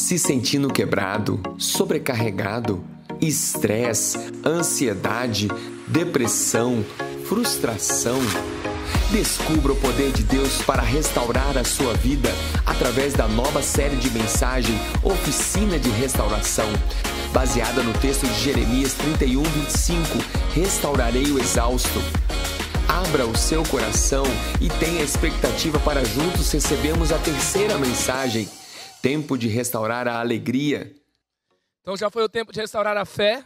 se sentindo quebrado, sobrecarregado, estresse, ansiedade, depressão, frustração. Descubra o poder de Deus para restaurar a sua vida através da nova série de mensagem Oficina de Restauração, baseada no texto de Jeremias 31, 25: Restaurarei o exausto. Abra o seu coração e tenha expectativa para juntos recebermos a terceira mensagem. Tempo de restaurar a alegria. Então já foi o tempo de restaurar a fé,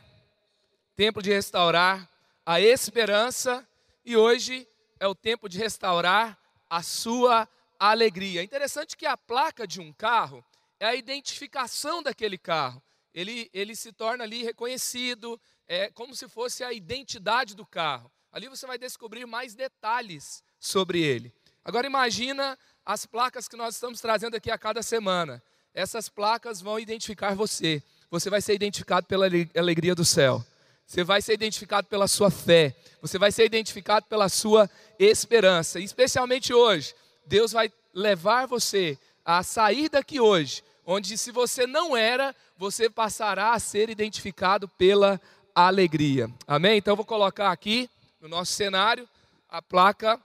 tempo de restaurar a esperança e hoje é o tempo de restaurar a sua alegria. interessante que a placa de um carro é a identificação daquele carro. Ele, ele se torna ali reconhecido, é como se fosse a identidade do carro. Ali você vai descobrir mais detalhes sobre ele. Agora imagina as placas que nós estamos trazendo aqui a cada semana. Essas placas vão identificar você. Você vai ser identificado pela alegria do céu. Você vai ser identificado pela sua fé. Você vai ser identificado pela sua esperança. especialmente hoje, Deus vai levar você a sair daqui hoje, onde se você não era, você passará a ser identificado pela alegria. Amém? Então eu vou colocar aqui no nosso cenário a placa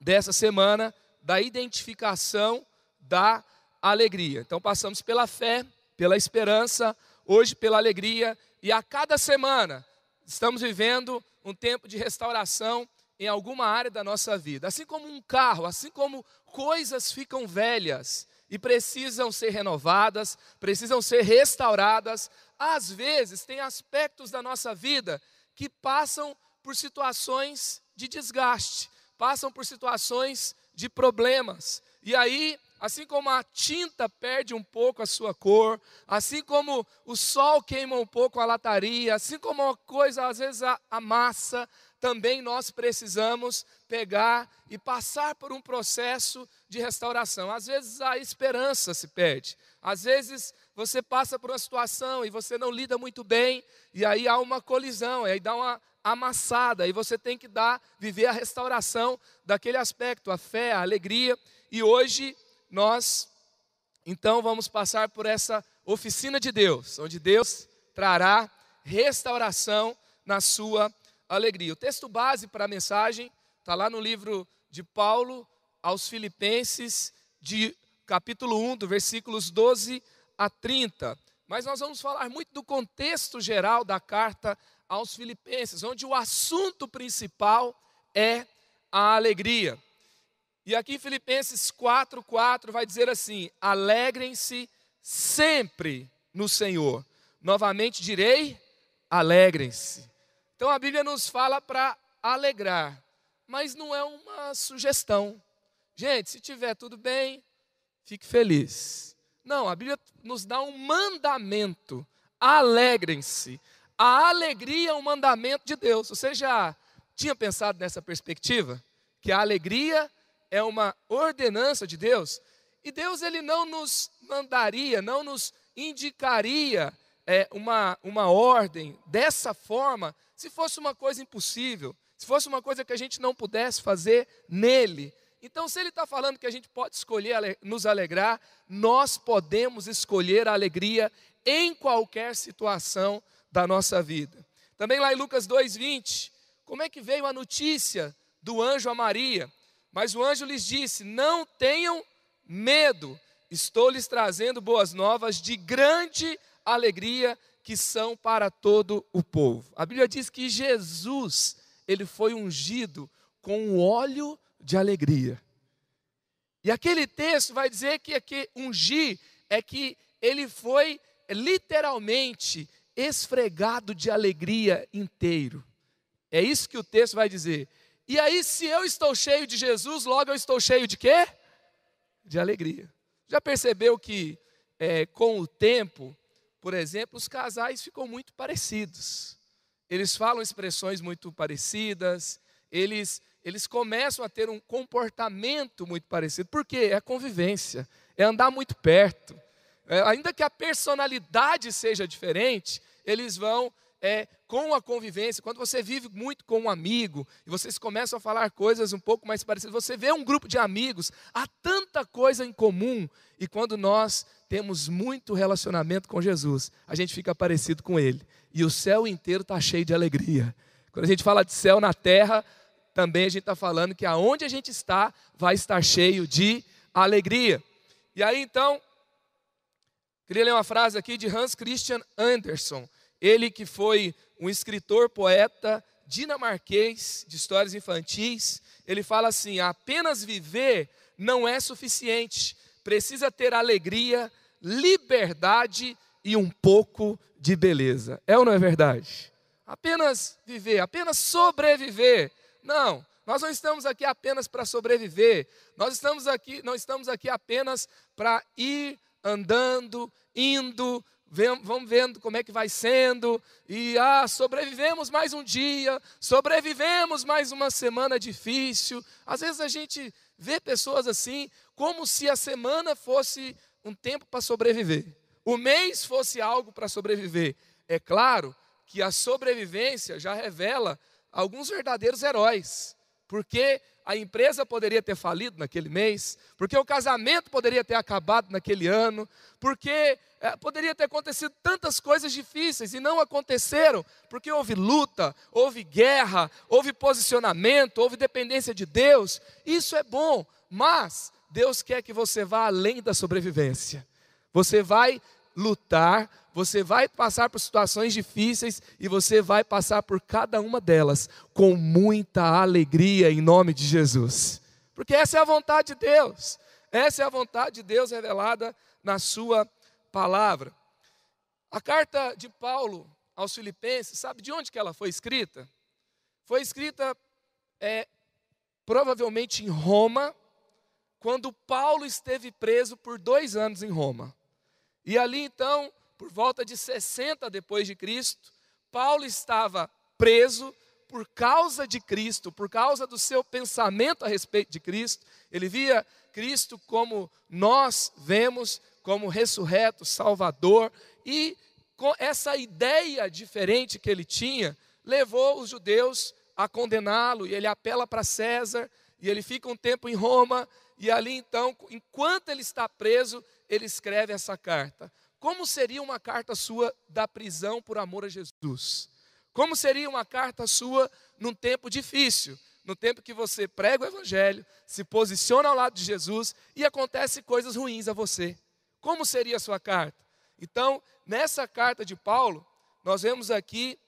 dessa semana da identificação da alegria alegria. Então passamos pela fé, pela esperança, hoje pela alegria, e a cada semana estamos vivendo um tempo de restauração em alguma área da nossa vida. Assim como um carro, assim como coisas ficam velhas e precisam ser renovadas, precisam ser restauradas, às vezes tem aspectos da nossa vida que passam por situações de desgaste, passam por situações de problemas. E aí Assim como a tinta perde um pouco a sua cor, assim como o sol queima um pouco a lataria, assim como uma coisa às vezes a, a massa, também nós precisamos pegar e passar por um processo de restauração. Às vezes a esperança se perde. Às vezes você passa por uma situação e você não lida muito bem, e aí há uma colisão, e aí dá uma amassada, e você tem que dar, viver a restauração daquele aspecto, a fé, a alegria. E hoje nós então vamos passar por essa oficina de Deus, onde Deus trará restauração na sua alegria. O texto base para a mensagem está lá no livro de Paulo aos Filipenses, de capítulo 1, do versículos 12 a 30. Mas nós vamos falar muito do contexto geral da carta aos Filipenses, onde o assunto principal é a alegria. E aqui em Filipenses 4:4 vai dizer assim: "Alegrem-se sempre no Senhor". Novamente direi: "Alegrem-se". Então a Bíblia nos fala para alegrar, mas não é uma sugestão. Gente, se tiver tudo bem, fique feliz. Não, a Bíblia nos dá um mandamento: alegrem-se. A alegria é um mandamento de Deus. Você já tinha pensado nessa perspectiva? Que a alegria é uma ordenança de Deus, e Deus ele não nos mandaria, não nos indicaria é, uma, uma ordem dessa forma se fosse uma coisa impossível, se fosse uma coisa que a gente não pudesse fazer nele. Então, se ele está falando que a gente pode escolher nos alegrar, nós podemos escolher a alegria em qualquer situação da nossa vida. Também lá em Lucas 2,20, como é que veio a notícia do anjo a Maria? Mas o anjo lhes disse: Não tenham medo, estou lhes trazendo boas novas de grande alegria que são para todo o povo. A Bíblia diz que Jesus, ele foi ungido com o um óleo de alegria. E aquele texto vai dizer que, que ungir é que ele foi literalmente esfregado de alegria inteiro. É isso que o texto vai dizer. E aí, se eu estou cheio de Jesus, logo eu estou cheio de quê? De alegria. Já percebeu que é, com o tempo, por exemplo, os casais ficam muito parecidos. Eles falam expressões muito parecidas, eles, eles começam a ter um comportamento muito parecido. Por quê? É convivência, é andar muito perto. É, ainda que a personalidade seja diferente, eles vão é, com a convivência, quando você vive muito com um amigo e vocês começam a falar coisas um pouco mais parecidas, você vê um grupo de amigos, há tanta coisa em comum, e quando nós temos muito relacionamento com Jesus, a gente fica parecido com Ele, e o céu inteiro está cheio de alegria. Quando a gente fala de céu na terra, também a gente está falando que aonde a gente está vai estar cheio de alegria. E aí então, queria ler uma frase aqui de Hans Christian Andersen. Ele que foi um escritor, poeta dinamarquês de histórias infantis, ele fala assim: apenas viver não é suficiente, precisa ter alegria, liberdade e um pouco de beleza. É ou não é verdade? Apenas viver, apenas sobreviver. Não, nós não estamos aqui apenas para sobreviver. Nós estamos aqui, não estamos aqui apenas para ir andando, indo, vão vendo como é que vai sendo, e ah, sobrevivemos mais um dia, sobrevivemos mais uma semana difícil. Às vezes a gente vê pessoas assim, como se a semana fosse um tempo para sobreviver, o mês fosse algo para sobreviver. É claro que a sobrevivência já revela alguns verdadeiros heróis porque a empresa poderia ter falido naquele mês, porque o casamento poderia ter acabado naquele ano, porque é, poderia ter acontecido tantas coisas difíceis e não aconteceram, porque houve luta, houve guerra, houve posicionamento, houve dependência de Deus. Isso é bom, mas Deus quer que você vá além da sobrevivência. Você vai lutar, você vai passar por situações difíceis e você vai passar por cada uma delas com muita alegria em nome de Jesus. Porque essa é a vontade de Deus. Essa é a vontade de Deus revelada na sua palavra. A carta de Paulo aos Filipenses, sabe de onde que ela foi escrita? Foi escrita é, provavelmente em Roma, quando Paulo esteve preso por dois anos em Roma. E ali então por volta de 60 depois de Cristo, Paulo estava preso por causa de Cristo, por causa do seu pensamento a respeito de Cristo. Ele via Cristo como nós vemos, como ressurreto, Salvador, e com essa ideia diferente que ele tinha levou os judeus a condená-lo, e ele apela para César, e ele fica um tempo em Roma, e ali então, enquanto ele está preso, ele escreve essa carta. Como seria uma carta sua da prisão por amor a Jesus? Como seria uma carta sua num tempo difícil? No tempo que você prega o Evangelho, se posiciona ao lado de Jesus e acontece coisas ruins a você. Como seria a sua carta? Então, nessa carta de Paulo, nós vemos aqui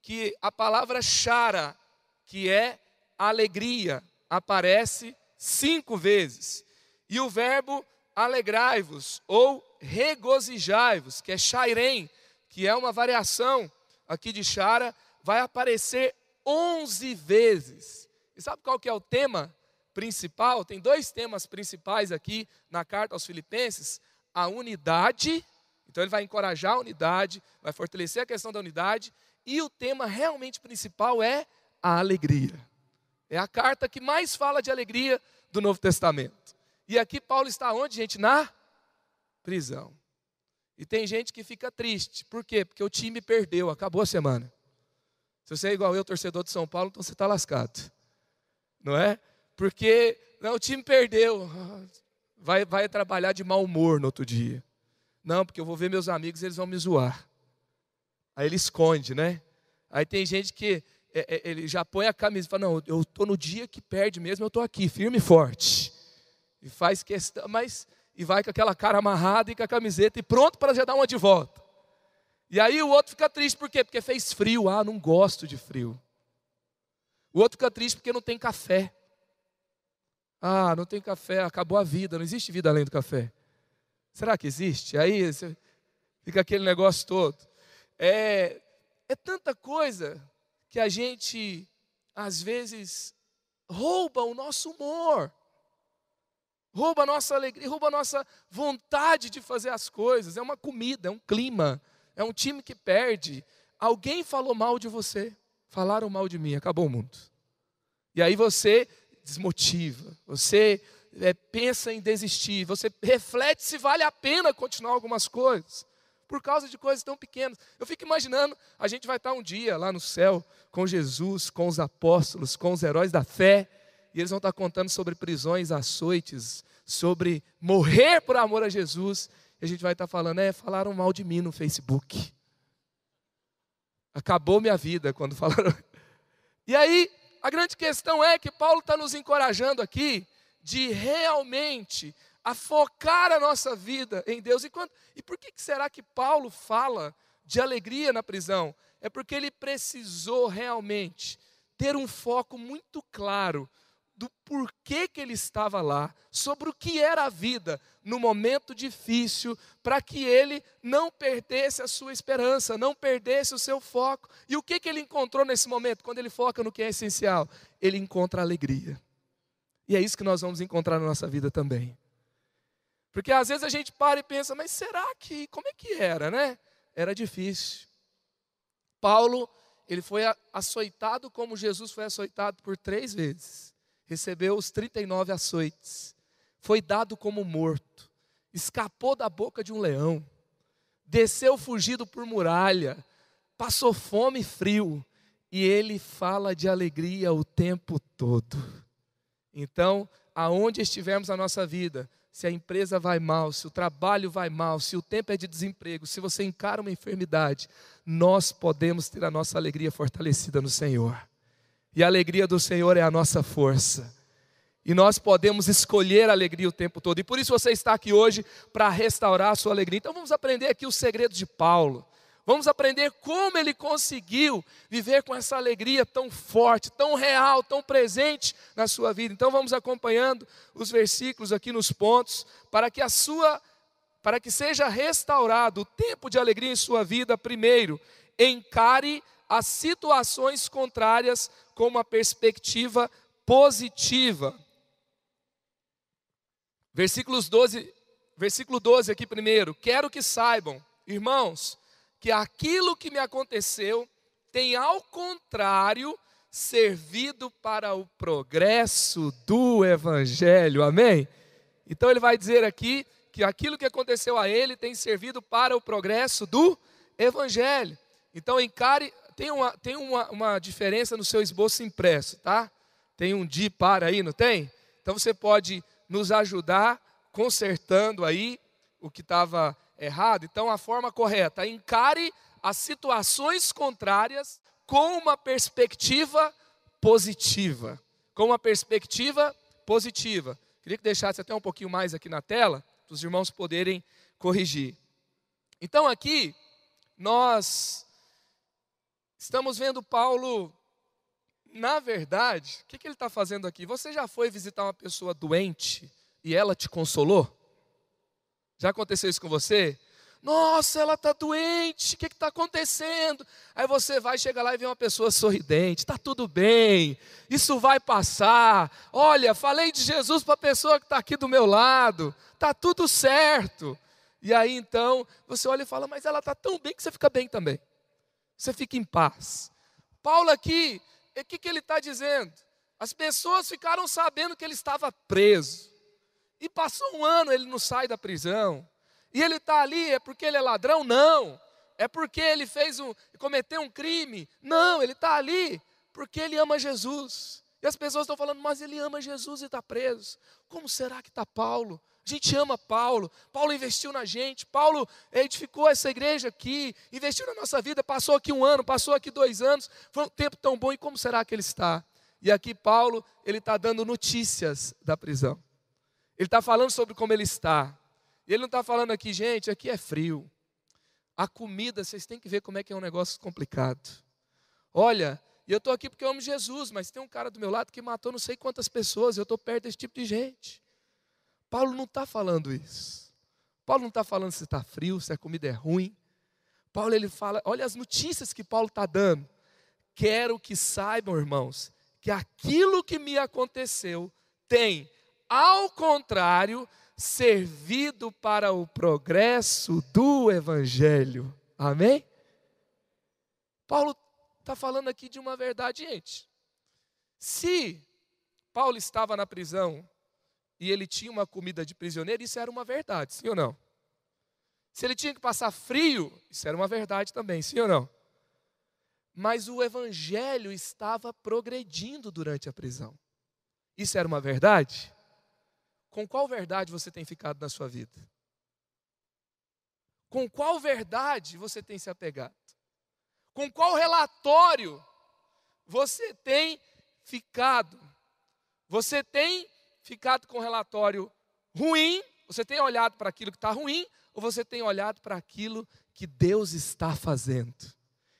que a palavra chara, que é alegria, aparece cinco vezes. E o verbo alegrai-vos ou regozijai-vos, que é Shairem, que é uma variação aqui de Shara, vai aparecer 11 vezes. E sabe qual que é o tema principal? Tem dois temas principais aqui na carta aos Filipenses: a unidade, então ele vai encorajar a unidade, vai fortalecer a questão da unidade, e o tema realmente principal é a alegria. É a carta que mais fala de alegria do Novo Testamento. E aqui Paulo está onde, gente? Na prisão. E tem gente que fica triste. Por quê? Porque o time perdeu, acabou a semana. Se você é igual eu, torcedor de São Paulo, então você está lascado. Não é? Porque não, o time perdeu. Vai, vai trabalhar de mau humor no outro dia. Não, porque eu vou ver meus amigos eles vão me zoar. Aí ele esconde, né? Aí tem gente que é, é, ele já põe a camisa e fala: Não, eu estou no dia que perde mesmo, eu estou aqui, firme e forte e faz questão, mas e vai com aquela cara amarrada e com a camiseta e pronto para já dar uma de volta. E aí o outro fica triste por quê? Porque fez frio. Ah, não gosto de frio. O outro fica triste porque não tem café. Ah, não tem café, acabou a vida, não existe vida além do café. Será que existe? Aí fica aquele negócio todo. É, é tanta coisa que a gente, às vezes, rouba o nosso humor rouba a nossa alegria, rouba a nossa vontade de fazer as coisas. É uma comida, é um clima, é um time que perde. Alguém falou mal de você, falaram mal de mim, acabou o mundo. E aí você desmotiva, você é, pensa em desistir, você reflete se vale a pena continuar algumas coisas, por causa de coisas tão pequenas. Eu fico imaginando, a gente vai estar um dia lá no céu com Jesus, com os apóstolos, com os heróis da fé, e eles vão estar contando sobre prisões, açoites, sobre morrer por amor a Jesus. E a gente vai estar falando, é, falaram mal de mim no Facebook. Acabou minha vida quando falaram. E aí, a grande questão é que Paulo está nos encorajando aqui de realmente a focar a nossa vida em Deus. E, quando, e por que será que Paulo fala de alegria na prisão? É porque ele precisou realmente ter um foco muito claro do porquê que ele estava lá, sobre o que era a vida no momento difícil, para que ele não perdesse a sua esperança, não perdesse o seu foco. E o que, que ele encontrou nesse momento? Quando ele foca no que é essencial, ele encontra alegria. E é isso que nós vamos encontrar na nossa vida também. Porque às vezes a gente para e pensa, mas será que, como é que era, né? Era difícil. Paulo, ele foi açoitado como Jesus foi açoitado por três vezes recebeu os 39 açoites, foi dado como morto, escapou da boca de um leão, desceu fugido por muralha, passou fome e frio, e ele fala de alegria o tempo todo. Então, aonde estivermos na nossa vida, se a empresa vai mal, se o trabalho vai mal, se o tempo é de desemprego, se você encara uma enfermidade, nós podemos ter a nossa alegria fortalecida no Senhor. E a alegria do Senhor é a nossa força. E nós podemos escolher a alegria o tempo todo. E por isso você está aqui hoje para restaurar a sua alegria. Então vamos aprender aqui o segredo de Paulo. Vamos aprender como ele conseguiu viver com essa alegria tão forte, tão real, tão presente na sua vida. Então vamos acompanhando os versículos aqui nos pontos para que a sua para que seja restaurado o tempo de alegria em sua vida, primeiro, encare as situações contrárias com uma perspectiva positiva. Versículos 12, versículo 12 aqui primeiro. Quero que saibam, irmãos, que aquilo que me aconteceu tem ao contrário servido para o progresso do evangelho. Amém? Então ele vai dizer aqui que aquilo que aconteceu a ele tem servido para o progresso do evangelho. Então encare tem uma, tem uma, uma diferença no seu esboço impresso, tá? Tem um de para aí, não tem? Então você pode nos ajudar consertando aí o que estava errado. Então a forma correta, encare as situações contrárias com uma perspectiva positiva. Com uma perspectiva positiva. Queria que deixasse até um pouquinho mais aqui na tela, para os irmãos poderem corrigir. Então aqui nós Estamos vendo Paulo, na verdade, o que, que ele está fazendo aqui? Você já foi visitar uma pessoa doente e ela te consolou? Já aconteceu isso com você? Nossa, ela está doente, o que está acontecendo? Aí você vai, chega lá e vê uma pessoa sorridente, está tudo bem, isso vai passar. Olha, falei de Jesus para a pessoa que está aqui do meu lado, está tudo certo. E aí então você olha e fala, mas ela está tão bem que você fica bem também você fica em paz. Paulo aqui, o que, que ele está dizendo? As pessoas ficaram sabendo que ele estava preso. E passou um ano, ele não sai da prisão. E ele está ali, é porque ele é ladrão? Não. É porque ele fez um, cometeu um crime? Não, ele está ali porque ele ama Jesus. E as pessoas estão falando, mas ele ama Jesus e está preso. Como será que está Paulo? A gente ama Paulo. Paulo investiu na gente. Paulo edificou essa igreja aqui, investiu na nossa vida. Passou aqui um ano, passou aqui dois anos. Foi um tempo tão bom. E como será que ele está? E aqui Paulo, ele está dando notícias da prisão. Ele está falando sobre como ele está. E ele não está falando aqui, gente, aqui é frio. A comida, vocês têm que ver como é que é um negócio complicado. Olha, e eu estou aqui porque eu amo Jesus, mas tem um cara do meu lado que matou não sei quantas pessoas, eu estou perto desse tipo de gente. Paulo não está falando isso. Paulo não está falando se está frio, se a comida é ruim. Paulo ele fala, olha as notícias que Paulo está dando. Quero que saibam, irmãos, que aquilo que me aconteceu tem, ao contrário, servido para o progresso do Evangelho. Amém? Paulo está falando aqui de uma verdade, gente. Se Paulo estava na prisão e ele tinha uma comida de prisioneiro, isso era uma verdade, sim ou não? Se ele tinha que passar frio, isso era uma verdade também, sim ou não? Mas o evangelho estava progredindo durante a prisão. Isso era uma verdade? Com qual verdade você tem ficado na sua vida? Com qual verdade você tem se apegado? Com qual relatório você tem ficado? Você tem ficado com relatório ruim, você tem olhado para aquilo que está ruim, ou você tem olhado para aquilo que Deus está fazendo?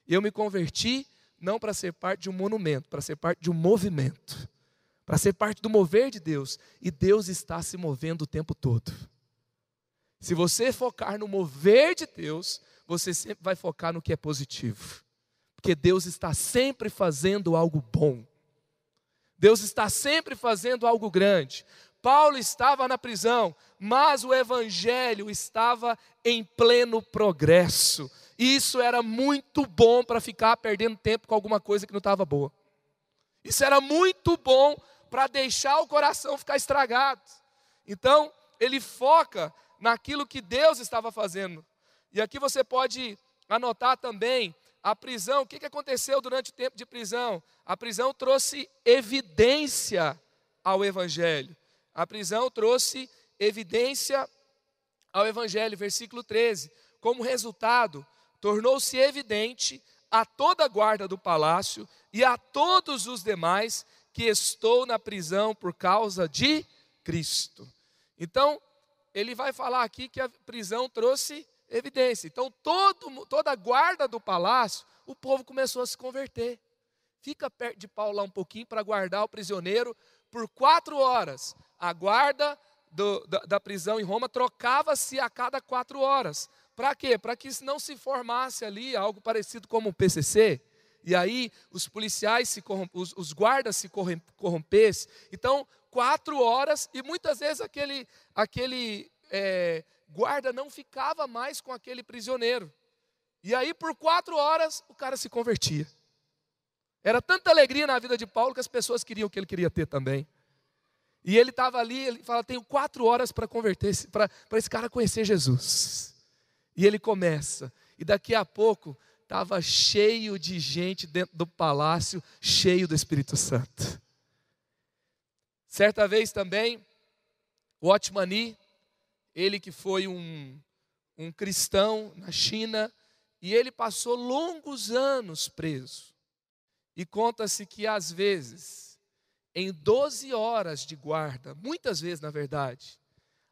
Eu me converti não para ser parte de um monumento, para ser parte de um movimento, para ser parte do mover de Deus, e Deus está se movendo o tempo todo. Se você focar no mover de Deus, você sempre vai focar no que é positivo, porque Deus está sempre fazendo algo bom. Deus está sempre fazendo algo grande. Paulo estava na prisão, mas o evangelho estava em pleno progresso. Isso era muito bom para ficar perdendo tempo com alguma coisa que não estava boa. Isso era muito bom para deixar o coração ficar estragado. Então, ele foca naquilo que Deus estava fazendo. E aqui você pode anotar também a prisão, o que, que aconteceu durante o tempo de prisão? A prisão trouxe evidência ao Evangelho. A prisão trouxe evidência ao Evangelho, versículo 13. Como resultado, tornou-se evidente a toda a guarda do palácio e a todos os demais que estou na prisão por causa de Cristo. Então, ele vai falar aqui que a prisão trouxe evidência. Então, todo, toda a guarda do palácio, o povo começou a se converter. Fica perto de Paulo lá um pouquinho para guardar o prisioneiro por quatro horas. A guarda do, da, da prisão em Roma trocava-se a cada quatro horas. Para quê? Para que não se formasse ali algo parecido como o PCC. E aí os policiais, se os, os guardas se corrompessem. Então, quatro horas, e muitas vezes aquele, aquele é, guarda não ficava mais com aquele prisioneiro. E aí, por quatro horas, o cara se convertia. Era tanta alegria na vida de Paulo que as pessoas queriam o que ele queria ter também. E ele estava ali, ele fala: Tenho quatro horas para converter, para esse cara conhecer Jesus. E ele começa. E daqui a pouco, estava cheio de gente dentro do palácio, cheio do Espírito Santo. Certa vez também, o Otmani ele que foi um, um cristão na China, e ele passou longos anos preso. E conta-se que, às vezes, em 12 horas de guarda, muitas vezes, na verdade,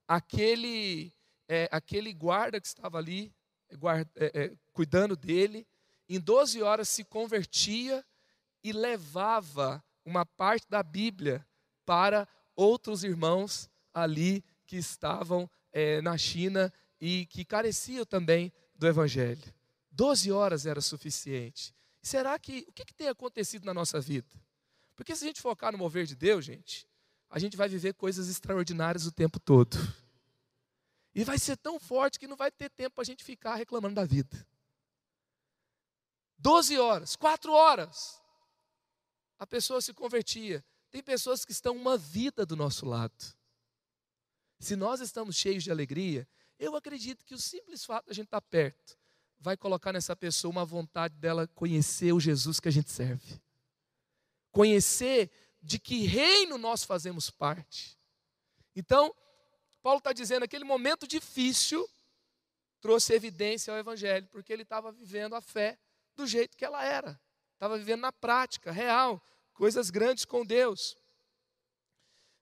aquele, é, aquele guarda que estava ali, é, guarda, é, é, cuidando dele, em 12 horas se convertia e levava uma parte da Bíblia para outros irmãos ali que estavam é, na China e que careciam também do Evangelho. Doze horas era suficiente. Será que o que, que tem acontecido na nossa vida? Porque se a gente focar no mover de Deus, gente, a gente vai viver coisas extraordinárias o tempo todo. E vai ser tão forte que não vai ter tempo para a gente ficar reclamando da vida. Doze horas, quatro horas, a pessoa se convertia. Tem pessoas que estão uma vida do nosso lado. Se nós estamos cheios de alegria, eu acredito que o simples fato de a gente estar tá perto vai colocar nessa pessoa uma vontade dela conhecer o Jesus que a gente serve. Conhecer de que reino nós fazemos parte. Então, Paulo está dizendo aquele momento difícil trouxe evidência ao Evangelho, porque ele estava vivendo a fé do jeito que ela era, estava vivendo na prática, real, coisas grandes com Deus.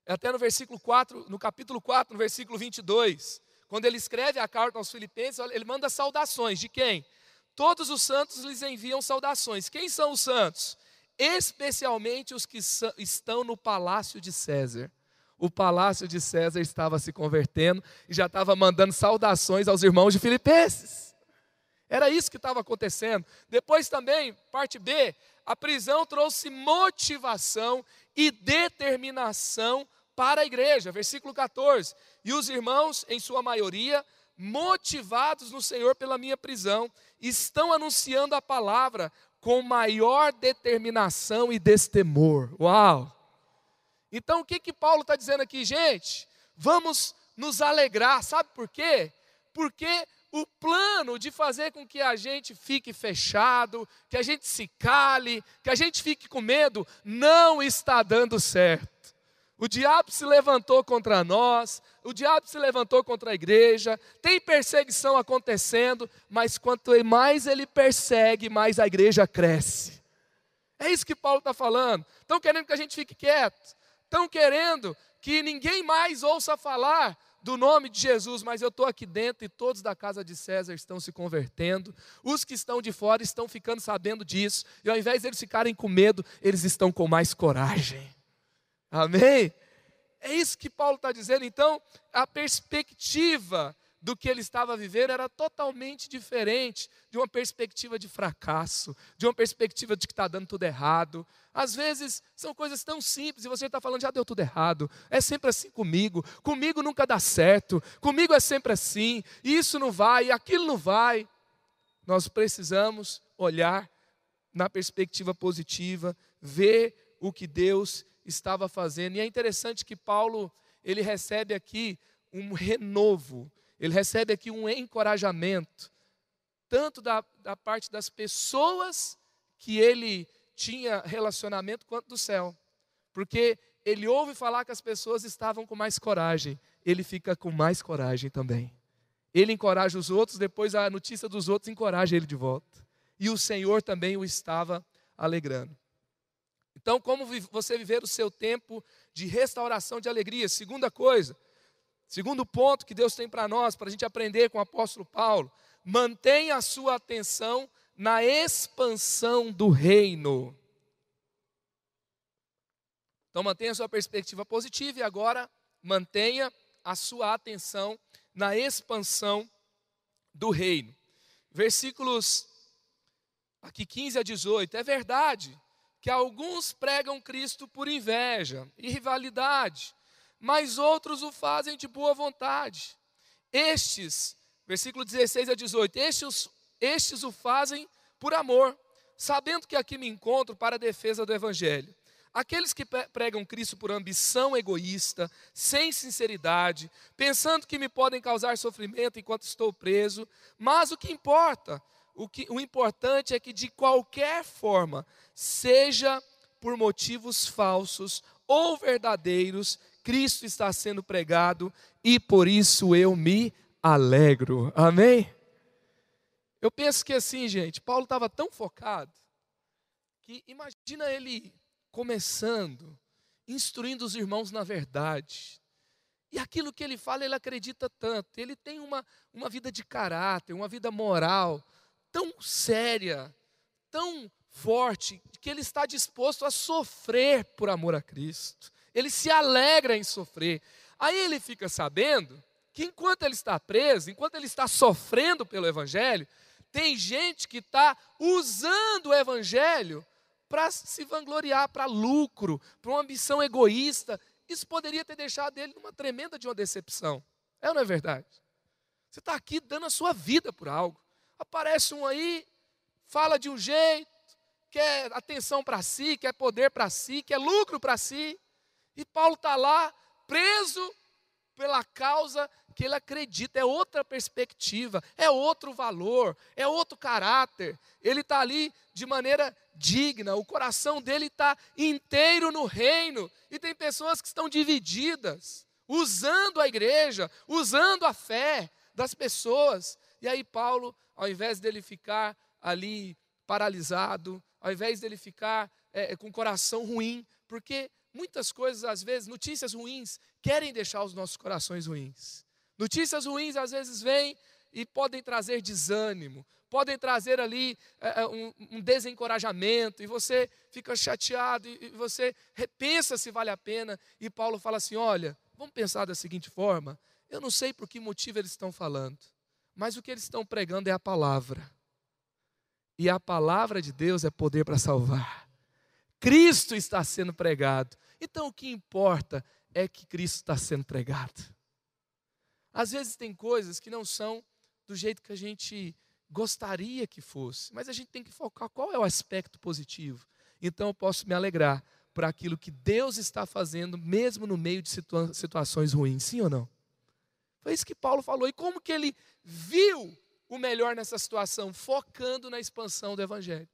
É até no versículo 4, no capítulo 4, no versículo 22, quando ele escreve a carta aos filipenses, ele manda saudações de quem? Todos os santos lhes enviam saudações. Quem são os santos? Especialmente os que estão no palácio de César. O palácio de César estava se convertendo e já estava mandando saudações aos irmãos de Filipenses. Era isso que estava acontecendo. Depois também, parte B, a prisão trouxe motivação e determinação para a igreja. Versículo 14. E os irmãos, em sua maioria, motivados no Senhor pela minha prisão, estão anunciando a palavra com maior determinação e destemor. Uau! Então o que, que Paulo está dizendo aqui, gente? Vamos nos alegrar, sabe por quê? Porque o plano de fazer com que a gente fique fechado, que a gente se cale, que a gente fique com medo, não está dando certo. O diabo se levantou contra nós, o diabo se levantou contra a igreja, tem perseguição acontecendo, mas quanto mais ele persegue, mais a igreja cresce. É isso que Paulo está falando. Estão querendo que a gente fique quieto, estão querendo que ninguém mais ouça falar do nome de Jesus, mas eu estou aqui dentro e todos da casa de César estão se convertendo. Os que estão de fora estão ficando sabendo disso, e ao invés deles ficarem com medo, eles estão com mais coragem. Amém? É isso que Paulo está dizendo. Então, a perspectiva do que ele estava vivendo era totalmente diferente de uma perspectiva de fracasso, de uma perspectiva de que está dando tudo errado. Às vezes são coisas tão simples e você está falando, já deu tudo errado. É sempre assim comigo, comigo nunca dá certo, comigo é sempre assim, isso não vai, aquilo não vai. Nós precisamos olhar na perspectiva positiva, ver o que Deus estava fazendo. E é interessante que Paulo, ele recebe aqui um renovo, ele recebe aqui um encorajamento, tanto da, da parte das pessoas que ele tinha relacionamento, quanto do céu. Porque ele ouve falar que as pessoas estavam com mais coragem, ele fica com mais coragem também. Ele encoraja os outros, depois a notícia dos outros encoraja ele de volta. E o Senhor também o estava alegrando. Então, como você viver o seu tempo de restauração de alegria? Segunda coisa, Segundo ponto que Deus tem para nós, para a gente aprender com o apóstolo Paulo, mantenha a sua atenção na expansão do reino. Então mantenha a sua perspectiva positiva e agora mantenha a sua atenção na expansão do reino. Versículos aqui 15 a 18. É verdade que alguns pregam Cristo por inveja e rivalidade mas outros o fazem de boa vontade. Estes, versículo 16 a 18, estes, estes o fazem por amor, sabendo que aqui me encontro para a defesa do Evangelho. Aqueles que pregam Cristo por ambição egoísta, sem sinceridade, pensando que me podem causar sofrimento enquanto estou preso, mas o que importa, o, que, o importante é que de qualquer forma, seja por motivos falsos ou verdadeiros, Cristo está sendo pregado e por isso eu me alegro. Amém? Eu penso que assim, gente, Paulo estava tão focado que imagina ele começando, instruindo os irmãos na verdade. E aquilo que ele fala, ele acredita tanto. Ele tem uma, uma vida de caráter, uma vida moral tão séria, tão forte, que ele está disposto a sofrer por amor a Cristo ele se alegra em sofrer. Aí ele fica sabendo que enquanto ele está preso, enquanto ele está sofrendo pelo Evangelho, tem gente que está usando o Evangelho para se vangloriar, para lucro, para uma ambição egoísta. Isso poderia ter deixado ele numa tremenda de uma decepção. É ou não é verdade? Você está aqui dando a sua vida por algo. Aparece um aí, fala de um jeito, quer atenção para si, quer poder para si, quer lucro para si. E Paulo está lá preso pela causa que ele acredita. É outra perspectiva, é outro valor, é outro caráter. Ele está ali de maneira digna, o coração dele está inteiro no reino. E tem pessoas que estão divididas, usando a igreja, usando a fé das pessoas. E aí, Paulo, ao invés dele ficar ali paralisado, ao invés dele ficar é, com o coração ruim, porque muitas coisas, às vezes, notícias ruins, querem deixar os nossos corações ruins. Notícias ruins, às vezes, vêm e podem trazer desânimo, podem trazer ali é, um, um, desencorajamento, e você fica chateado, e, e você repensa se vale a pena. E Paulo fala assim: olha, vamos pensar da seguinte forma: eu não sei por que motivo eles estão falando, mas o que eles estão pregando é a palavra. E a palavra de Deus é poder para salvar. Cristo está sendo pregado. Então o que importa é que Cristo está sendo pregado. Às vezes tem coisas que não são do jeito que a gente gostaria que fosse, mas a gente tem que focar qual é o aspecto positivo. Então eu posso me alegrar por aquilo que Deus está fazendo, mesmo no meio de situa situações ruins, sim ou não? Foi isso que Paulo falou. E como que ele viu o melhor nessa situação? Focando na expansão do Evangelho.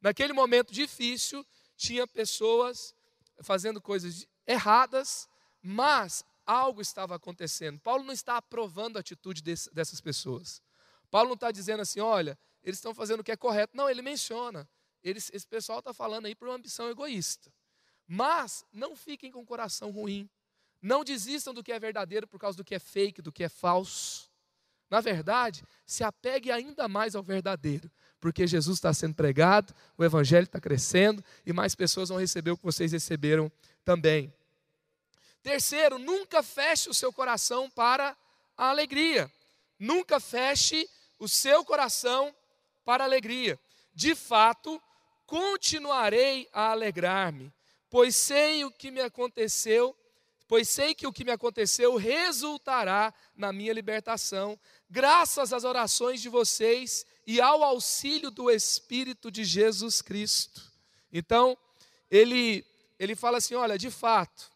Naquele momento difícil, tinha pessoas fazendo coisas erradas, mas algo estava acontecendo. Paulo não está aprovando a atitude dessas pessoas. Paulo não está dizendo assim, olha, eles estão fazendo o que é correto. Não, ele menciona. Eles, esse pessoal está falando aí por uma ambição egoísta. Mas não fiquem com o coração ruim. Não desistam do que é verdadeiro por causa do que é fake, do que é falso. Na verdade, se apegue ainda mais ao verdadeiro porque Jesus está sendo pregado, o Evangelho está crescendo e mais pessoas vão receber o que vocês receberam também. Terceiro, nunca feche o seu coração para a alegria. Nunca feche o seu coração para a alegria. De fato, continuarei a alegrar-me, pois sei o que me aconteceu, pois sei que o que me aconteceu resultará na minha libertação, graças às orações de vocês e ao auxílio do Espírito de Jesus Cristo. Então, ele, ele fala assim: olha, de fato,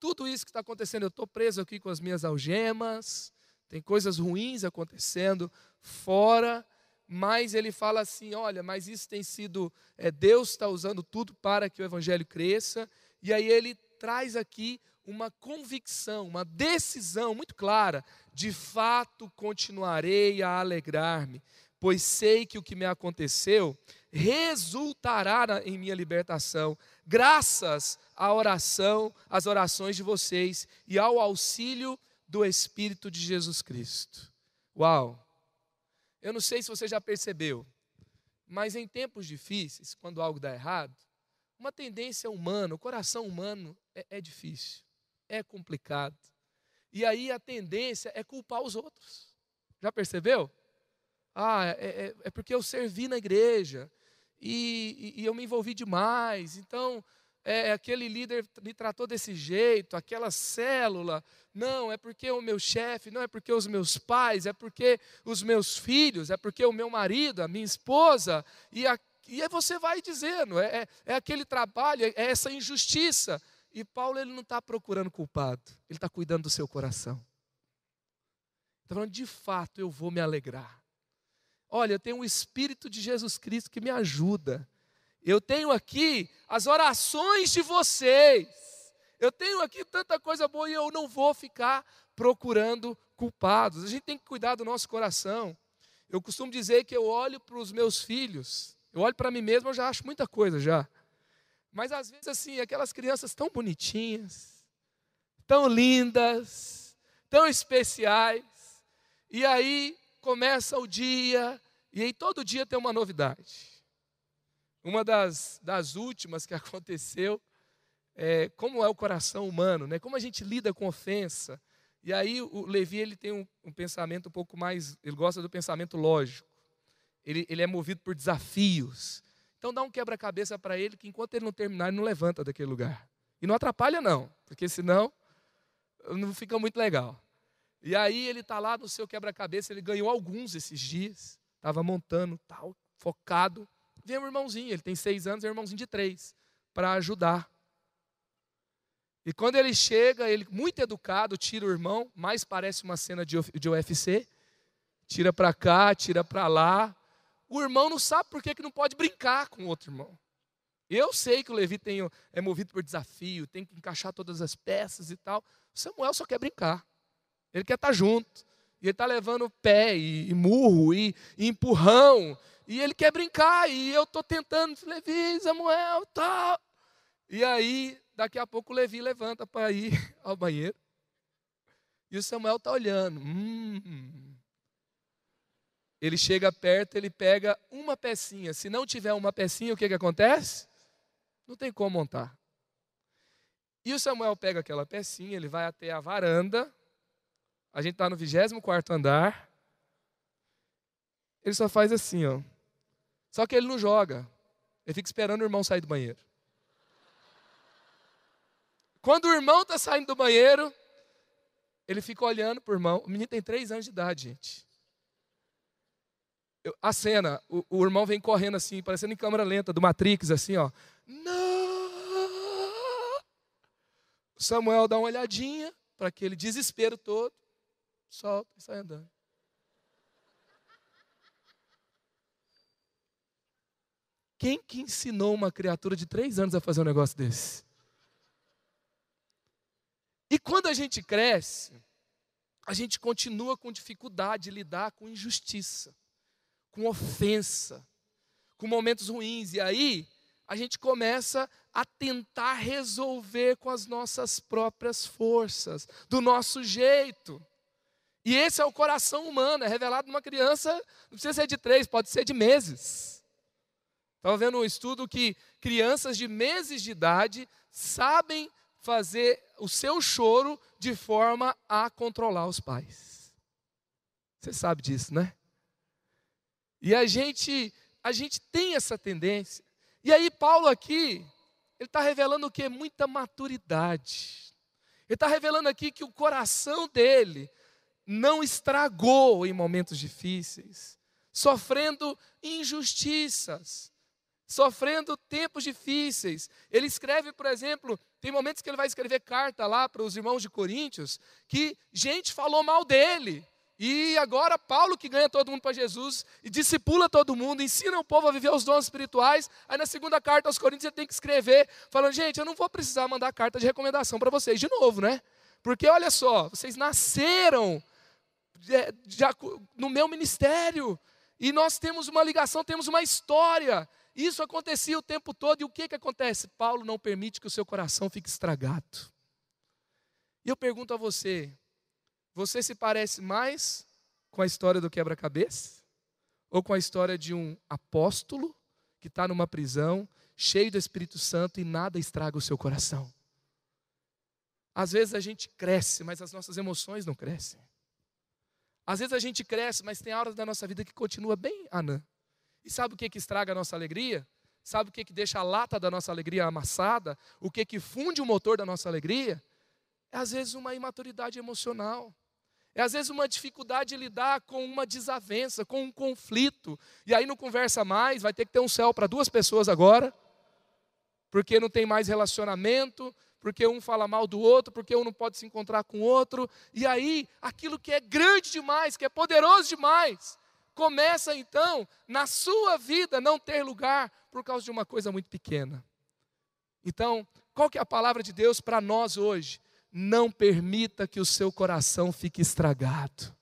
tudo isso que está acontecendo, eu estou preso aqui com as minhas algemas, tem coisas ruins acontecendo fora, mas ele fala assim: olha, mas isso tem sido, é, Deus está usando tudo para que o evangelho cresça, e aí ele traz aqui uma convicção, uma decisão muito clara: de fato continuarei a alegrar-me, pois sei que o que me aconteceu resultará em minha libertação, graças à oração, às orações de vocês e ao auxílio do Espírito de Jesus Cristo. Uau! Eu não sei se você já percebeu, mas em tempos difíceis, quando algo dá errado, uma tendência humana, o coração humano é, é difícil, é complicado. E aí a tendência é culpar os outros. Já percebeu? Ah, é, é, é porque eu servi na igreja e, e, e eu me envolvi demais. Então, é, é aquele líder me tratou desse jeito, aquela célula, não, é porque o meu chefe, não é porque os meus pais, é porque os meus filhos, é porque o meu marido, a minha esposa, e, a, e aí você vai dizendo, é, é, é aquele trabalho, é essa injustiça. E Paulo ele não está procurando culpado, ele está cuidando do seu coração. Está falando, de fato eu vou me alegrar. Olha, eu tenho o Espírito de Jesus Cristo que me ajuda. Eu tenho aqui as orações de vocês. Eu tenho aqui tanta coisa boa e eu não vou ficar procurando culpados. A gente tem que cuidar do nosso coração. Eu costumo dizer que eu olho para os meus filhos, eu olho para mim mesmo, eu já acho muita coisa já. Mas às vezes assim, aquelas crianças tão bonitinhas, tão lindas, tão especiais, e aí começa o dia, e aí todo dia tem uma novidade. Uma das, das últimas que aconteceu, é, como é o coração humano, né? como a gente lida com ofensa. E aí o Levi ele tem um, um pensamento um pouco mais, ele gosta do pensamento lógico. Ele, ele é movido por desafios. Então dá um quebra-cabeça para ele que enquanto ele não terminar, ele não levanta daquele lugar. E não atrapalha não, porque senão não fica muito legal. E aí ele está lá no seu quebra-cabeça, ele ganhou alguns esses dias, estava montando, tal, focado. Vem um irmãozinho, ele tem seis anos, é um irmãozinho de três, para ajudar. E quando ele chega, ele, muito educado, tira o irmão, mais parece uma cena de, de UFC. Tira para cá, tira para lá. O irmão não sabe por que, que não pode brincar com o outro irmão. Eu sei que o Levi tem, é movido por desafio, tem que encaixar todas as peças e tal. Samuel só quer brincar. Ele quer estar tá junto. E ele está levando pé e, e murro e, e, empurrão. E ele quer brincar. E eu estou tentando, Levi, Samuel, tal. E aí, daqui a pouco, o Levi levanta para ir ao banheiro. E o Samuel está olhando. Hum. Ele chega perto, ele pega uma pecinha. Se não tiver uma pecinha, o que, que acontece? Não tem como montar. E o Samuel pega aquela pecinha, ele vai até a varanda, a gente está no 24 andar. Ele só faz assim, ó. Só que ele não joga. Ele fica esperando o irmão sair do banheiro. Quando o irmão está saindo do banheiro, ele fica olhando para o irmão. O menino tem três anos de idade, gente. Eu, a cena, o, o, irmão vem correndo assim, parecendo em câmera lenta, do Matrix, assim, ó. Não! Samuel dá uma olhadinha para aquele desespero todo solta e sai andando. Quem que ensinou uma criatura de três anos a fazer um negócio desse? E quando a gente cresce, a gente continua com dificuldade de lidar com injustiça, com ofensa, com momentos ruins. E aí a gente começa a tentar resolver com as nossas próprias forças, do nosso jeito. E esse é o coração humano, é revelado numa criança, não precisa ser de três, pode ser de meses. Estava vendo um estudo que crianças de meses de idade sabem fazer o seu choro de forma a controlar os pais. Você sabe disso, né? E a gente, a gente tem essa tendência. E aí Paulo aqui, ele está revelando o que? Muita maturidade. Ele está revelando aqui que o coração dele não estragou em momentos difíceis, sofrendo injustiças, sofrendo tempos difíceis. Ele escreve, por exemplo, tem momentos que ele vai escrever carta lá para os irmãos de Coríntios, que gente falou mal dele. E agora Paulo que ganha todo mundo para Jesus e discipula todo mundo, ensina o povo a viver os dons espirituais. Aí na segunda carta aos Coríntios ele tem que escrever, falando: "Gente, eu não vou precisar mandar carta de recomendação para vocês de novo, né? Porque olha só, vocês nasceram de, de, no meu ministério. E nós temos uma ligação, temos uma história. Isso acontecia o tempo todo. E o que, que acontece? Paulo não permite que o seu coração fique estragado. E eu pergunto a você: você se parece mais com a história do quebra-cabeça? Ou com a história de um apóstolo que está numa prisão, cheio do Espírito Santo e nada estraga o seu coração? Às vezes a gente cresce, mas as nossas emoções não crescem. Às vezes a gente cresce, mas tem horas da nossa vida que continua bem anã. E sabe o que, que estraga a nossa alegria? Sabe o que, que deixa a lata da nossa alegria amassada? O que, que funde o motor da nossa alegria? É às vezes uma imaturidade emocional. É às vezes uma dificuldade de lidar com uma desavença, com um conflito. E aí não conversa mais, vai ter que ter um céu para duas pessoas agora, porque não tem mais relacionamento, porque um fala mal do outro, porque um não pode se encontrar com o outro, e aí aquilo que é grande demais, que é poderoso demais, começa então na sua vida não ter lugar por causa de uma coisa muito pequena. Então, qual que é a palavra de Deus para nós hoje? Não permita que o seu coração fique estragado.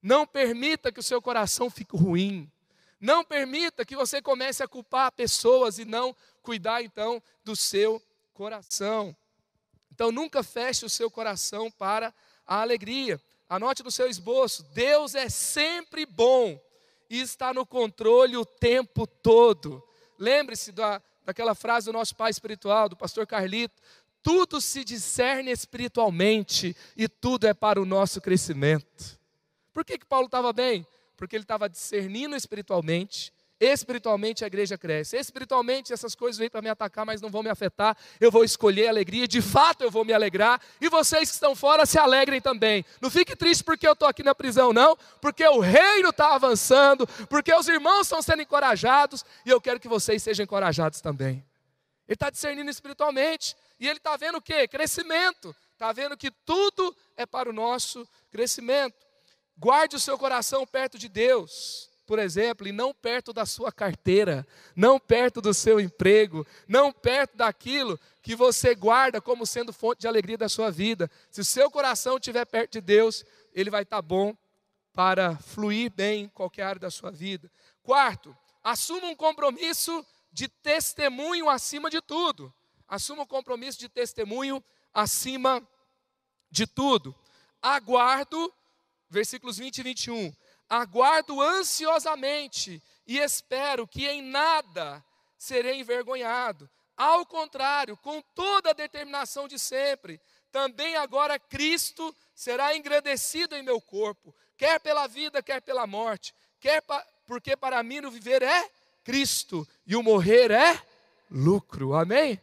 Não permita que o seu coração fique ruim. Não permita que você comece a culpar pessoas e não cuidar então do seu coração. Então nunca feche o seu coração para a alegria. Anote no seu esboço: Deus é sempre bom e está no controle o tempo todo. Lembre-se da, daquela frase do nosso pai espiritual, do pastor Carlito: tudo se discerne espiritualmente e tudo é para o nosso crescimento. Por que, que Paulo estava bem? Porque ele estava discernindo espiritualmente Espiritualmente a igreja cresce. Espiritualmente essas coisas vêm para me atacar, mas não vão me afetar. Eu vou escolher a alegria, de fato eu vou me alegrar. E vocês que estão fora se alegrem também. Não fique triste porque eu estou aqui na prisão, não. Porque o reino está avançando, porque os irmãos estão sendo encorajados. E eu quero que vocês sejam encorajados também. Ele está discernindo espiritualmente. E ele está vendo o quê? Crescimento. Está vendo que tudo é para o nosso crescimento. Guarde o seu coração perto de Deus por exemplo, e não perto da sua carteira, não perto do seu emprego, não perto daquilo que você guarda como sendo fonte de alegria da sua vida. Se o seu coração estiver perto de Deus, ele vai estar bom para fluir bem em qualquer área da sua vida. Quarto, assuma um compromisso de testemunho acima de tudo. Assuma um compromisso de testemunho acima de tudo. Aguardo, versículos 20 e 21 Aguardo ansiosamente e espero que em nada serei envergonhado. Ao contrário, com toda a determinação de sempre, também agora Cristo será engrandecido em meu corpo, quer pela vida, quer pela morte, quer pa, porque para mim o viver é Cristo e o morrer é lucro. Amém?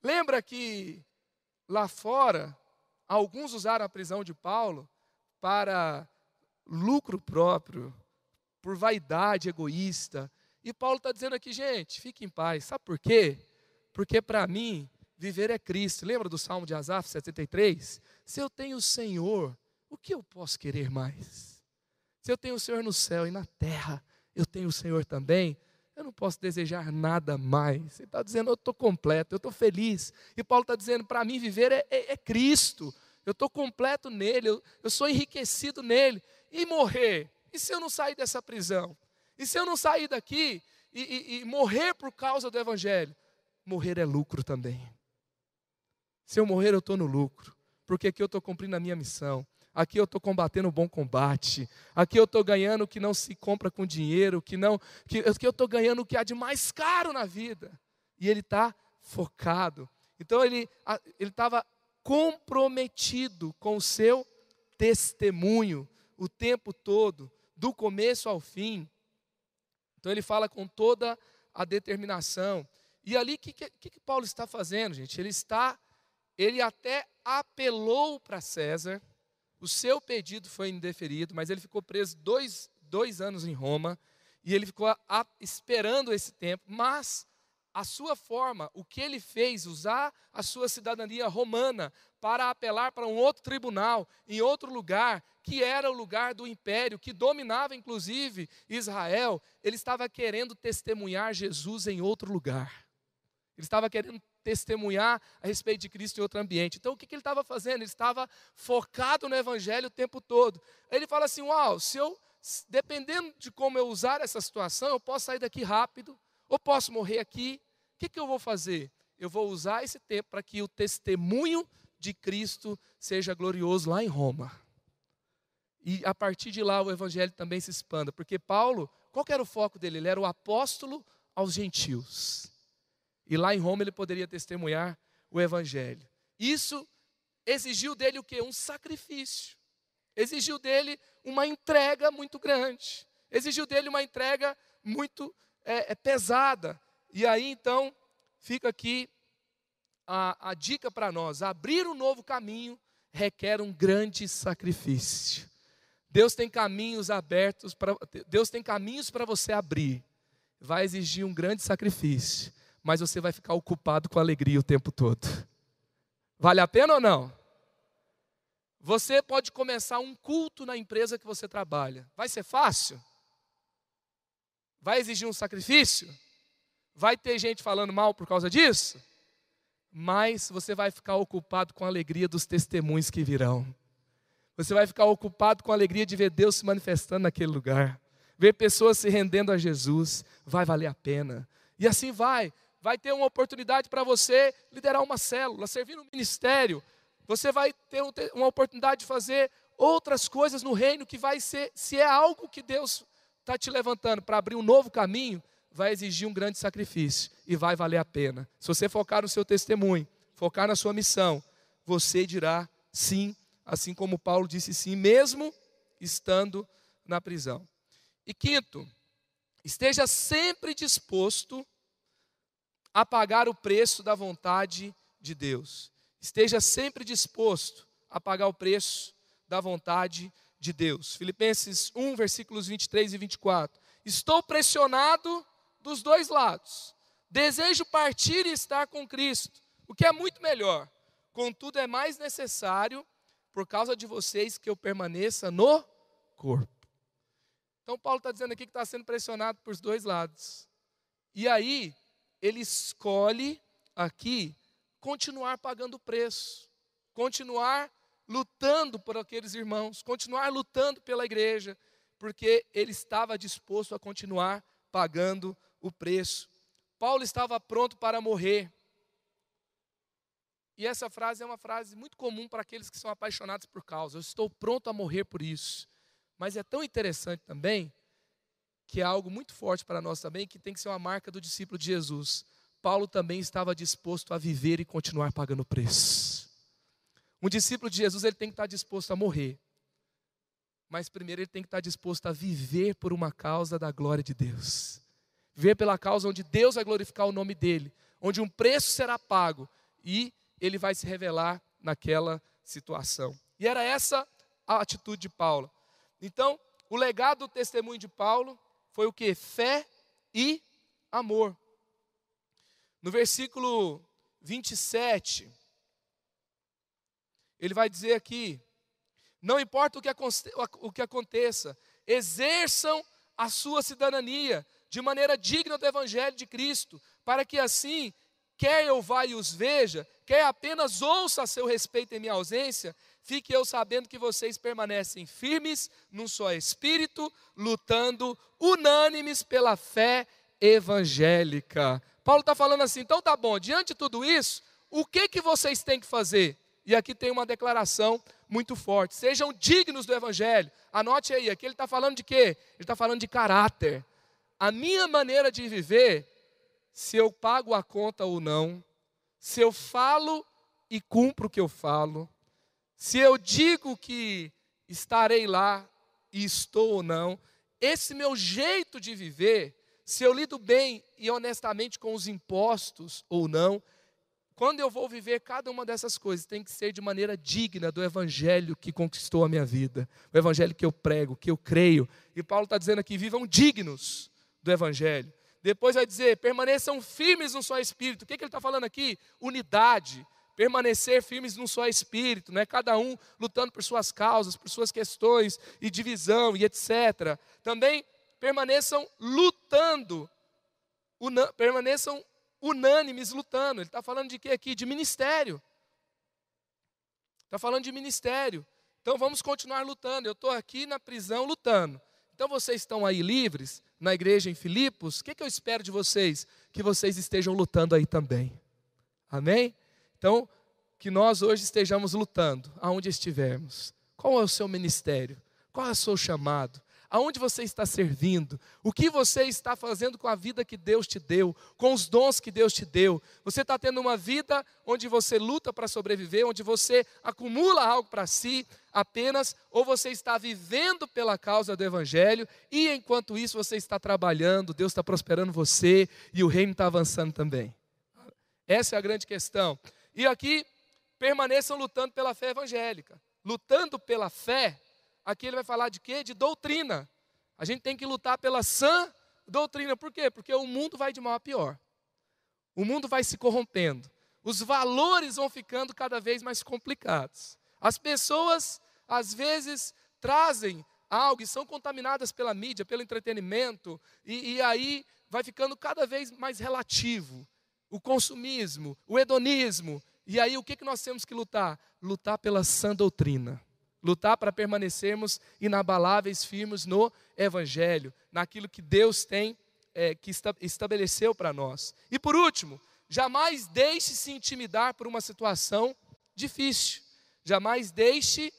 Lembra que lá fora alguns usaram a prisão de Paulo para lucro próprio, por vaidade egoísta. E Paulo está dizendo aqui, gente, fique em paz. Sabe por quê? Porque para mim, viver é Cristo. Lembra do Salmo de Asaf 73? Se eu tenho o Senhor, o que eu posso querer mais? Se eu tenho o Senhor no céu e na terra, eu tenho o Senhor também. Eu não posso desejar nada mais. Ele está dizendo, eu estou completo, eu estou feliz. E Paulo está dizendo, para mim viver é, é, é Cristo. Eu estou completo nele, eu, eu sou enriquecido nele e morrer? E se eu não sair dessa prisão? E se eu não sair daqui e, e, e morrer por causa do Evangelho? Morrer é lucro também. Se eu morrer, eu estou no lucro, porque aqui eu estou cumprindo a minha missão aqui eu estou combatendo o bom combate, aqui eu estou ganhando o que não se compra com dinheiro, que não, que, que eu estou ganhando o que há de mais caro na vida. E ele está focado. Então ele ele estava comprometido com o seu testemunho o tempo todo, do começo ao fim. Então ele fala com toda a determinação. E ali o que, que, que Paulo está fazendo, gente? Ele está, ele até apelou para César, o seu pedido foi indeferido, mas ele ficou preso dois, dois anos em Roma, e ele ficou a, a, esperando esse tempo, mas a sua forma, o que ele fez, usar a sua cidadania romana para apelar para um outro tribunal, em outro lugar, que era o lugar do império, que dominava inclusive Israel, ele estava querendo testemunhar Jesus em outro lugar. Ele estava querendo testemunhar a respeito de Cristo em outro ambiente. Então, o que, ele estava fazendo? Ele estava focado no Evangelho o tempo todo. Ele fala assim: Uau, se eu, dependendo de como eu usar essa situação, eu posso sair daqui rápido, ou posso morrer aqui, que, que eu vou fazer? Eu vou usar esse tempo para que o testemunho de Cristo seja glorioso lá em Roma. E a partir de lá o evangelho também se expanda, porque Paulo, qual era o foco dele? Ele era o apóstolo aos gentios. E lá em Roma ele poderia testemunhar o evangelho. Isso exigiu dele o quê? Um sacrifício. Exigiu dele uma entrega muito grande. Exigiu dele uma entrega muito é, é pesada. E aí então fica aqui a, a dica para nós: abrir um novo caminho requer um grande sacrifício. Deus tem caminhos abertos para Deus tem caminhos para você abrir. Vai exigir um grande sacrifício, mas você vai ficar ocupado com alegria o tempo todo. Vale a pena ou não? Você pode começar um culto na empresa que você trabalha. Vai ser fácil? Vai exigir um sacrifício? Vai ter gente falando mal por causa disso? Mas você vai ficar ocupado com a alegria dos testemunhos que virão. Você vai ficar ocupado com a alegria de ver Deus se manifestando naquele lugar, ver pessoas se rendendo a Jesus, vai valer a pena. E assim vai. Vai ter uma oportunidade para você liderar uma célula, servir no um ministério. Você vai ter uma oportunidade de fazer outras coisas no reino que vai ser, se é algo que Deus está te levantando para abrir um novo caminho, vai exigir um grande sacrifício e vai valer a pena. Se você focar no seu testemunho, focar na sua missão, você dirá sim, assim como Paulo disse sim, mesmo estando na prisão. E quinto, esteja sempre disposto a pagar o preço da vontade de Deus. Esteja sempre disposto a pagar o preço da vontade de Deus. Filipenses 1, versículos 23 e 24. Estou pressionado dos dois lados. Desejo partir e estar com Cristo, o que é muito melhor. Contudo, é mais necessário, por causa de vocês, que eu permaneça no corpo. Então, Paulo está dizendo aqui que está sendo pressionado por dois lados. E aí, ele escolhe aqui continuar pagando o preço, continuar lutando por aqueles irmãos, continuar lutando pela igreja, porque ele estava disposto a continuar pagando o preço. Paulo estava pronto para morrer. E essa frase é uma frase muito comum para aqueles que são apaixonados por causa. Eu estou pronto a morrer por isso. Mas é tão interessante também que é algo muito forte para nós também, que tem que ser uma marca do discípulo de Jesus. Paulo também estava disposto a viver e continuar pagando preço. Um discípulo de Jesus, ele tem que estar disposto a morrer. Mas primeiro ele tem que estar disposto a viver por uma causa da glória de Deus vê pela causa onde Deus vai glorificar o nome dele, onde um preço será pago e ele vai se revelar naquela situação. E era essa a atitude de Paulo. Então, o legado do testemunho de Paulo foi o que? Fé e amor. No versículo 27, ele vai dizer aqui: não importa o que, aconteça, exerçam a sua cidadania de maneira digna do Evangelho de Cristo, para que assim, quer eu vá e os veja, quer apenas ouça a seu respeito em minha ausência, fique eu sabendo que vocês permanecem firmes num só espírito, lutando unânimes pela fé evangélica. Paulo está falando assim, então tá bom, diante de tudo isso, o que, que vocês têm que fazer? E aqui tem uma declaração muito forte. Sejam dignos do Evangelho. Anote aí, aqui ele está falando de quê? Ele está falando de caráter a minha maneira de viver se eu pago a conta ou não, se eu falo e cumpro o que eu falo, se eu digo que estarei lá e estou ou não, esse meu jeito de viver, se eu lido bem e honestamente com os impostos ou não, quando eu vou viver cada uma dessas coisas, tem que ser de maneira digna do evangelho que conquistou a minha vida, o evangelho que eu prego, que eu creio. E Paulo está dizendo aqui: vivam dignos do Evangelho. Depois vai dizer: permaneçam firmes no só espírito. O que, que ele está falando aqui? Unidade. Permanecer firmes no só espírito, né? cada um lutando por suas causas, por suas questões e divisão e etc. Também permaneçam lutando, una, permaneçam unânimes lutando. Ele está falando de quê aqui? De ministério. Está falando de ministério. Então vamos continuar lutando. Eu estou aqui na prisão lutando. Então vocês estão aí livres na igreja em Filipos. O que, que eu espero de vocês? Que vocês estejam lutando aí também. Amém? Então, que nós hoje estejamos lutando, aonde estivermos. Qual é o seu ministério? Qual é o seu chamado? aonde você está servindo, o que você está fazendo com a vida que Deus te deu, com os dons que Deus te deu. Você está tendo uma vida onde você luta para sobreviver, onde você acumula algo para si apenas, ou você está vivendo pela causa do Evangelho e enquanto isso você está trabalhando, Deus está prosperando você e o reino está avançando também. Essa é a grande questão. E aqui, permaneçam lutando pela fé evangélica. Lutando pela fé Aqui ele vai falar de quê? De doutrina. A gente tem que lutar pela sã doutrina. Por quê? Porque o mundo vai de mal a pior. O mundo vai se corrompendo. Os valores vão ficando cada vez mais complicados. As pessoas, às vezes, trazem algo e são contaminadas pela mídia, pelo entretenimento, e, e aí vai ficando cada vez mais relativo. O consumismo, o hedonismo. E aí o que, que nós temos que lutar? Lutar pela sã doutrina lutar para permanecermos inabaláveis, firmes no Evangelho, naquilo que Deus tem, é, que esta, estabeleceu para nós. E por último, jamais deixe se intimidar por uma situação difícil, jamais deixe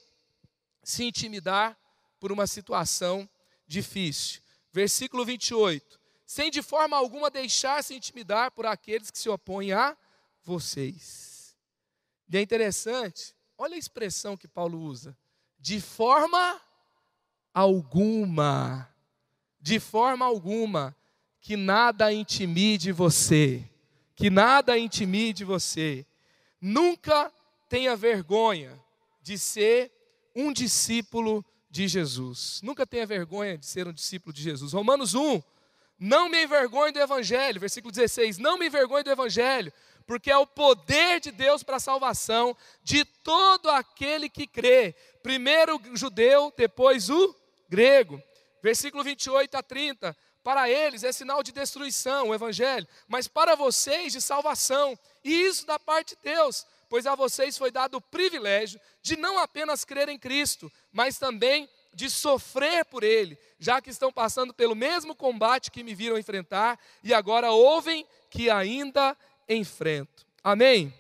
se intimidar por uma situação difícil. Versículo 28. Sem de forma alguma deixar-se intimidar por aqueles que se opõem a vocês. E é interessante, olha a expressão que Paulo usa de forma alguma, de forma alguma, que nada intimide você, que nada intimide você. Nunca tenha vergonha de ser um discípulo de Jesus. Nunca tenha vergonha de ser um discípulo de Jesus. Romanos 1, não me envergonhe do Evangelho, versículo 16, não me envergonhe do Evangelho, porque é o poder de Deus para a salvação de todo aquele que crê, primeiro o judeu, depois o grego. Versículo 28 a 30. Para eles é sinal de destruição, o evangelho, mas para vocês de salvação, e isso da parte de Deus, pois a vocês foi dado o privilégio de não apenas crer em Cristo, mas também de sofrer por ele, já que estão passando pelo mesmo combate que me viram enfrentar e agora ouvem que ainda enfrento. Amém?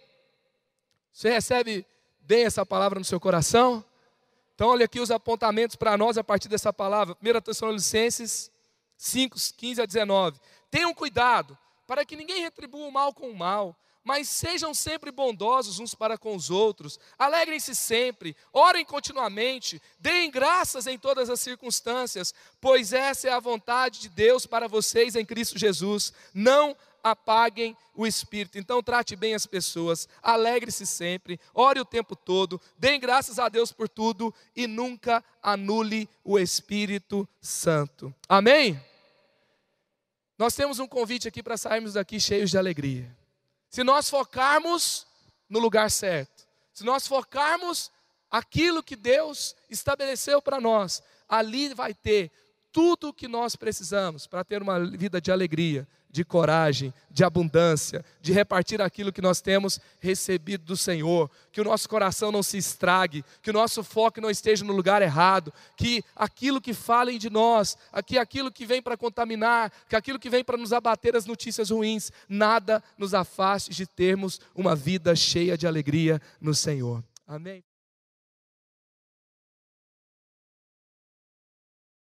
Você recebe bem essa palavra no seu coração? Então, olha aqui os apontamentos para nós a partir dessa palavra. 1 Tessalonicenses 5, 15 a 19. Tenham cuidado para que ninguém retribua o mal com o mal, mas sejam sempre bondosos uns para com os outros, alegrem-se sempre, orem continuamente, deem graças em todas as circunstâncias, pois essa é a vontade de Deus para vocês em Cristo Jesus. Não apaguem o espírito. Então trate bem as pessoas, alegre-se sempre, ore o tempo todo, dê graças a Deus por tudo e nunca anule o Espírito Santo. Amém? Nós temos um convite aqui para sairmos daqui cheios de alegria. Se nós focarmos no lugar certo, se nós focarmos aquilo que Deus estabeleceu para nós, ali vai ter tudo o que nós precisamos para ter uma vida de alegria, de coragem, de abundância, de repartir aquilo que nós temos recebido do Senhor, que o nosso coração não se estrague, que o nosso foco não esteja no lugar errado, que aquilo que falem de nós, que aquilo que vem para contaminar, que aquilo que vem para nos abater as notícias ruins, nada nos afaste de termos uma vida cheia de alegria no Senhor. Amém.